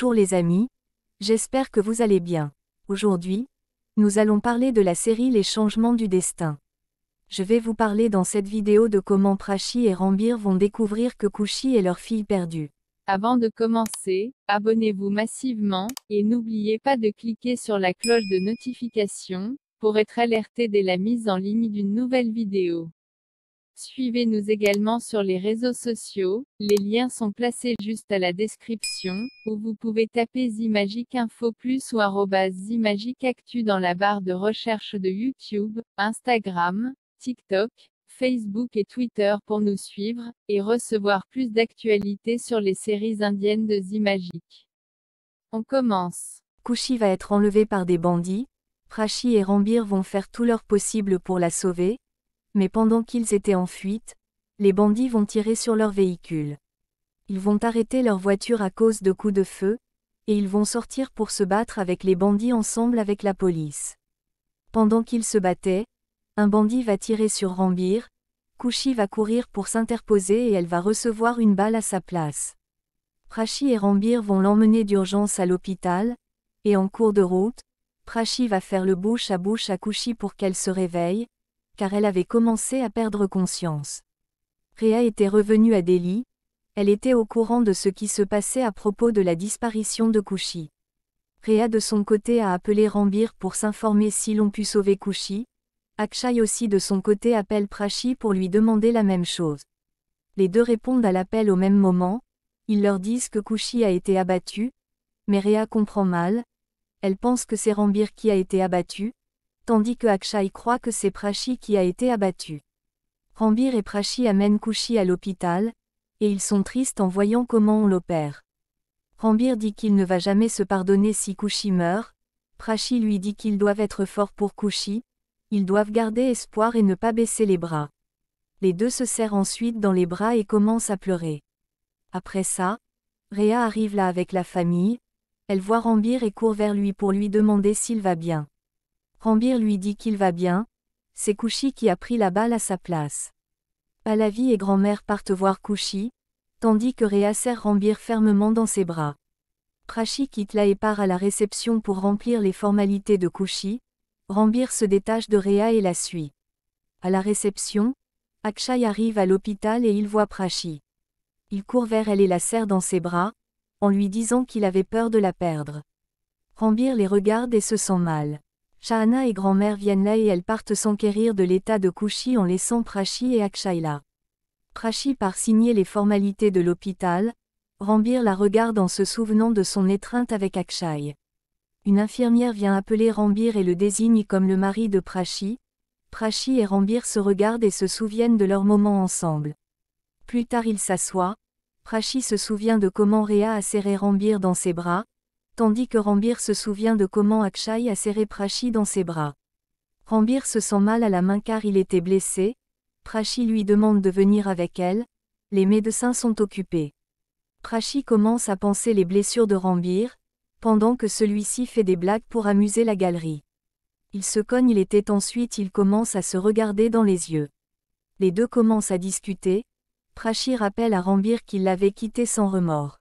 Bonjour les amis, j'espère que vous allez bien. Aujourd'hui, nous allons parler de la série Les changements du destin. Je vais vous parler dans cette vidéo de comment Prachi et Rambir vont découvrir que Kushi est leur fille perdue. Avant de commencer, abonnez-vous massivement, et n'oubliez pas de cliquer sur la cloche de notification, pour être alerté dès la mise en ligne d'une nouvelle vidéo. Suivez-nous également sur les réseaux sociaux, les liens sont placés juste à la description, ou vous pouvez taper Zimagic Info Plus ou Zimagic Actu dans la barre de recherche de YouTube, Instagram, TikTok, Facebook et Twitter pour nous suivre, et recevoir plus d'actualités sur les séries indiennes de Zimagic. On commence. Kushi va être enlevée par des bandits, Prachi et Rambir vont faire tout leur possible pour la sauver, mais pendant qu'ils étaient en fuite, les bandits vont tirer sur leur véhicule. Ils vont arrêter leur voiture à cause de coups de feu, et ils vont sortir pour se battre avec les bandits ensemble avec la police. Pendant qu'ils se battaient, un bandit va tirer sur Rambir, Kushi va courir pour s'interposer et elle va recevoir une balle à sa place. Prachi et Rambir vont l'emmener d'urgence à l'hôpital, et en cours de route, Prachi va faire le bouche à bouche à Kushi pour qu'elle se réveille, car elle avait commencé à perdre conscience. Réa était revenue à Delhi, elle était au courant de ce qui se passait à propos de la disparition de Kushi. Réa de son côté a appelé Rambir pour s'informer si l'on put sauver Kushi, Akshay aussi de son côté appelle Prachi pour lui demander la même chose. Les deux répondent à l'appel au même moment, ils leur disent que Kushi a été abattu, mais Réa comprend mal, elle pense que c'est Rambir qui a été abattu, tandis que Akshay croit que c'est Prachi qui a été abattu. Rambir et Prachi amènent Kushi à l'hôpital, et ils sont tristes en voyant comment on l'opère. Rambir dit qu'il ne va jamais se pardonner si Kushi meurt, Prachi lui dit qu'ils doivent être forts pour Kushi, ils doivent garder espoir et ne pas baisser les bras. Les deux se serrent ensuite dans les bras et commencent à pleurer. Après ça, Réa arrive là avec la famille, elle voit Rambir et court vers lui pour lui demander s'il va bien. Rambir lui dit qu'il va bien, c'est Kouchi qui a pris la balle à sa place. Palavi et grand-mère partent voir Kouchi, tandis que Réa serre Rambir fermement dans ses bras. Prachi quitte la et part à la réception pour remplir les formalités de Kouchi, Rambir se détache de Réa et la suit. À la réception, Akshay arrive à l'hôpital et il voit Prachi. Il court vers elle et la serre dans ses bras, en lui disant qu'il avait peur de la perdre. Rambir les regarde et se sent mal. Shahana et grand-mère viennent là et elles partent s'enquérir de l'état de Kushi en laissant Prachi et là. Prachi part signer les formalités de l'hôpital, Rambir la regarde en se souvenant de son étreinte avec Akshay. Une infirmière vient appeler Rambir et le désigne comme le mari de Prachi. Prachi et Rambir se regardent et se souviennent de leur moment ensemble. Plus tard ils s'assoient, Prachi se souvient de comment Réa a serré Rambir dans ses bras, tandis que Rambir se souvient de comment Akshay a serré Prachi dans ses bras. Rambir se sent mal à la main car il était blessé, Prachi lui demande de venir avec elle, les médecins sont occupés. Prachi commence à penser les blessures de Rambir, pendant que celui-ci fait des blagues pour amuser la galerie. Il se cogne les têtes ensuite il commence à se regarder dans les yeux. Les deux commencent à discuter, Prachi rappelle à Rambir qu'il l'avait quitté sans remords.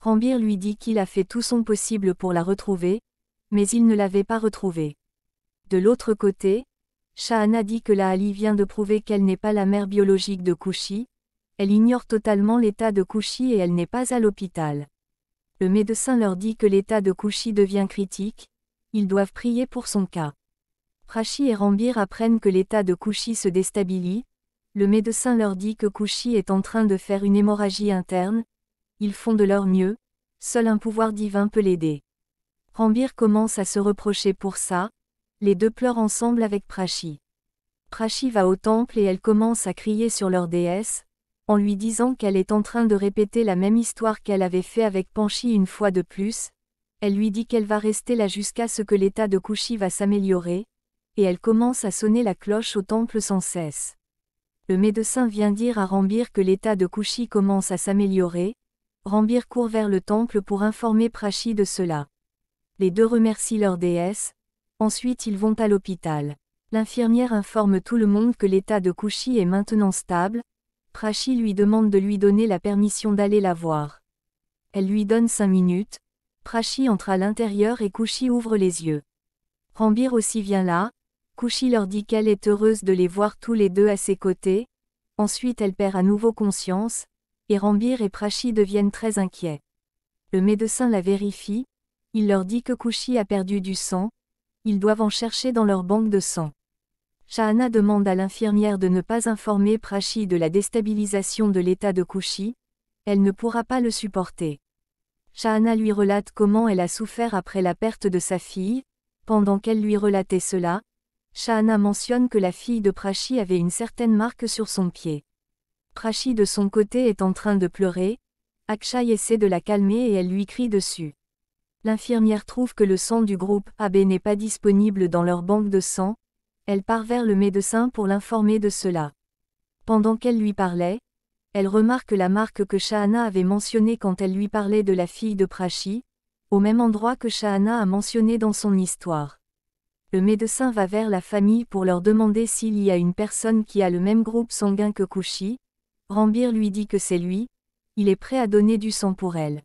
Rambir lui dit qu'il a fait tout son possible pour la retrouver, mais il ne l'avait pas retrouvée. De l'autre côté, Shahana dit que la Ali vient de prouver qu'elle n'est pas la mère biologique de Kushi, elle ignore totalement l'état de Kushi et elle n'est pas à l'hôpital. Le médecin leur dit que l'état de Kushi devient critique, ils doivent prier pour son cas. Prachi et Rambir apprennent que l'état de Kushi se déstabilise, le médecin leur dit que Kushi est en train de faire une hémorragie interne, ils font de leur mieux, seul un pouvoir divin peut l'aider. Rambir commence à se reprocher pour ça, les deux pleurent ensemble avec Prachi. Prachi va au temple et elle commence à crier sur leur déesse, en lui disant qu'elle est en train de répéter la même histoire qu'elle avait fait avec Panchi une fois de plus, elle lui dit qu'elle va rester là jusqu'à ce que l'état de Kushi va s'améliorer, et elle commence à sonner la cloche au temple sans cesse. Le médecin vient dire à Rambir que l'état de Kushi commence à s'améliorer, Rambir court vers le temple pour informer Prachi de cela. Les deux remercient leur déesse, ensuite ils vont à l'hôpital. L'infirmière informe tout le monde que l'état de Kushi est maintenant stable, Prachi lui demande de lui donner la permission d'aller la voir. Elle lui donne cinq minutes, Prachi entre à l'intérieur et Kushi ouvre les yeux. Rambir aussi vient là, Kushi leur dit qu'elle est heureuse de les voir tous les deux à ses côtés, ensuite elle perd à nouveau conscience, et Rambir et Prachi deviennent très inquiets. Le médecin la vérifie, il leur dit que Kushi a perdu du sang, ils doivent en chercher dans leur banque de sang. Shahana demande à l'infirmière de ne pas informer Prachi de la déstabilisation de l'état de Kushi, elle ne pourra pas le supporter. Shahana lui relate comment elle a souffert après la perte de sa fille, pendant qu'elle lui relatait cela, Shahana mentionne que la fille de Prachi avait une certaine marque sur son pied. Prachi de son côté est en train de pleurer, Akshay essaie de la calmer et elle lui crie dessus. L'infirmière trouve que le sang du groupe AB n'est pas disponible dans leur banque de sang, elle part vers le médecin pour l'informer de cela. Pendant qu'elle lui parlait, elle remarque la marque que Shahana avait mentionnée quand elle lui parlait de la fille de Prachi, au même endroit que Shahana a mentionné dans son histoire. Le médecin va vers la famille pour leur demander s'il y a une personne qui a le même groupe sanguin que Kushi, Rambir lui dit que c'est lui, il est prêt à donner du sang pour elle.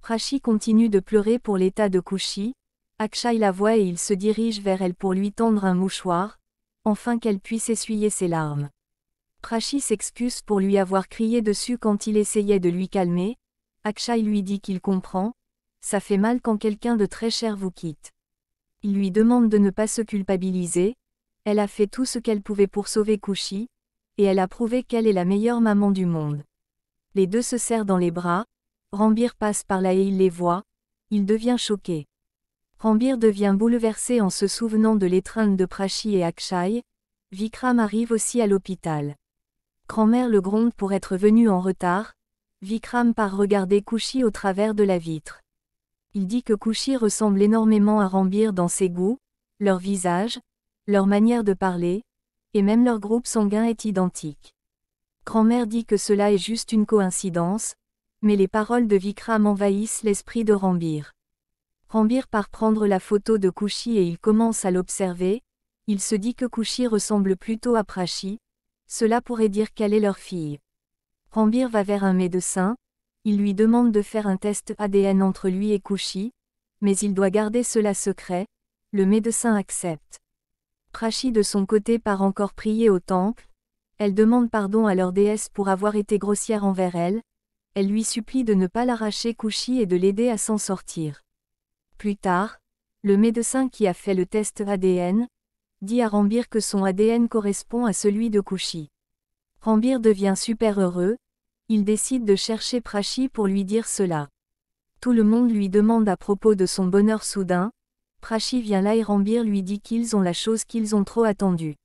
Prachi continue de pleurer pour l'état de Kushi, Akshay la voit et il se dirige vers elle pour lui tendre un mouchoir, enfin qu'elle puisse essuyer ses larmes. Prachi s'excuse pour lui avoir crié dessus quand il essayait de lui calmer, Akshay lui dit qu'il comprend, ça fait mal quand quelqu'un de très cher vous quitte. Il lui demande de ne pas se culpabiliser, elle a fait tout ce qu'elle pouvait pour sauver Kushi, et elle a prouvé qu'elle est la meilleure maman du monde. Les deux se serrent dans les bras, Rambir passe par là et il les voit, il devient choqué. Rambir devient bouleversé en se souvenant de l'étreinte de Prachi et Akshay, Vikram arrive aussi à l'hôpital. Grand-mère le gronde pour être venu en retard, Vikram part regarder Kushi au travers de la vitre. Il dit que Kushi ressemble énormément à Rambir dans ses goûts, leur visage, leur manière de parler, et même leur groupe sanguin est identique. Grand-mère dit que cela est juste une coïncidence, mais les paroles de Vikram envahissent l'esprit de Rambir. Rambir part prendre la photo de Kushi et il commence à l'observer, il se dit que Kushi ressemble plutôt à Prachi, cela pourrait dire qu'elle est leur fille. Rambir va vers un médecin, il lui demande de faire un test ADN entre lui et Kushi, mais il doit garder cela secret, le médecin accepte. Prachi de son côté part encore prier au temple, elle demande pardon à leur déesse pour avoir été grossière envers elle, elle lui supplie de ne pas l'arracher Kushi et de l'aider à s'en sortir. Plus tard, le médecin qui a fait le test ADN, dit à Rambir que son ADN correspond à celui de Kushi. Rambir devient super heureux, il décide de chercher Prachi pour lui dire cela. Tout le monde lui demande à propos de son bonheur soudain, Prachi vient là et Rambir lui dit qu'ils ont la chose qu'ils ont trop attendue.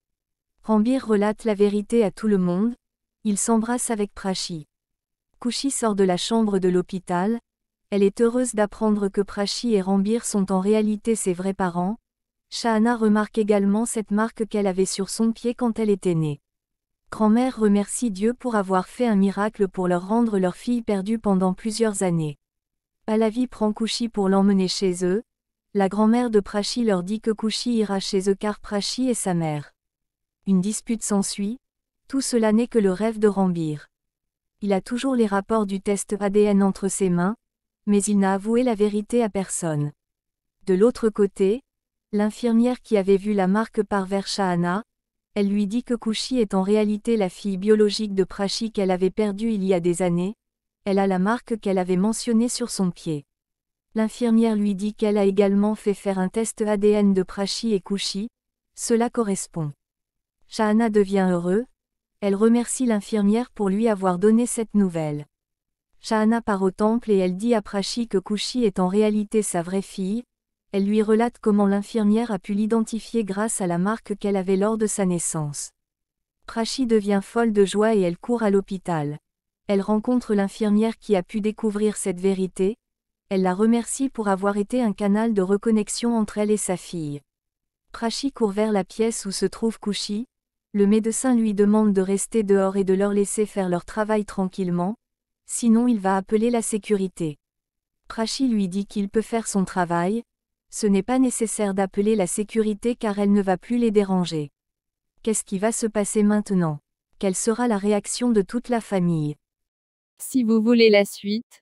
Rambir relate la vérité à tout le monde, il s'embrasse avec Prachi. Kushi sort de la chambre de l'hôpital, elle est heureuse d'apprendre que Prachi et Rambir sont en réalité ses vrais parents, Shahana remarque également cette marque qu'elle avait sur son pied quand elle était née. Grand-mère remercie Dieu pour avoir fait un miracle pour leur rendre leur fille perdue pendant plusieurs années. Alavi prend Kushi pour l'emmener chez eux, la grand-mère de Prachi leur dit que Kushi ira chez eux car Prachi est sa mère. Une dispute s'ensuit, tout cela n'est que le rêve de Rambir. Il a toujours les rapports du test ADN entre ses mains, mais il n'a avoué la vérité à personne. De l'autre côté, l'infirmière qui avait vu la marque par Shahana, elle lui dit que Kushi est en réalité la fille biologique de Prachi qu'elle avait perdue il y a des années, elle a la marque qu'elle avait mentionnée sur son pied. L'infirmière lui dit qu'elle a également fait faire un test ADN de Prachi et Kushi. Cela correspond. Shahana devient heureux. Elle remercie l'infirmière pour lui avoir donné cette nouvelle. Shahana part au temple et elle dit à Prachi que Kushi est en réalité sa vraie fille. Elle lui relate comment l'infirmière a pu l'identifier grâce à la marque qu'elle avait lors de sa naissance. Prachi devient folle de joie et elle court à l'hôpital. Elle rencontre l'infirmière qui a pu découvrir cette vérité, elle la remercie pour avoir été un canal de reconnexion entre elle et sa fille. Prachi court vers la pièce où se trouve Kushi. Le médecin lui demande de rester dehors et de leur laisser faire leur travail tranquillement, sinon il va appeler la sécurité. Prachi lui dit qu'il peut faire son travail, ce n'est pas nécessaire d'appeler la sécurité car elle ne va plus les déranger. Qu'est-ce qui va se passer maintenant Quelle sera la réaction de toute la famille Si vous voulez la suite,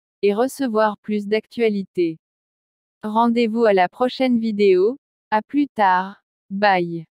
et recevoir plus d'actualités. Rendez-vous à la prochaine vidéo, à plus tard, bye.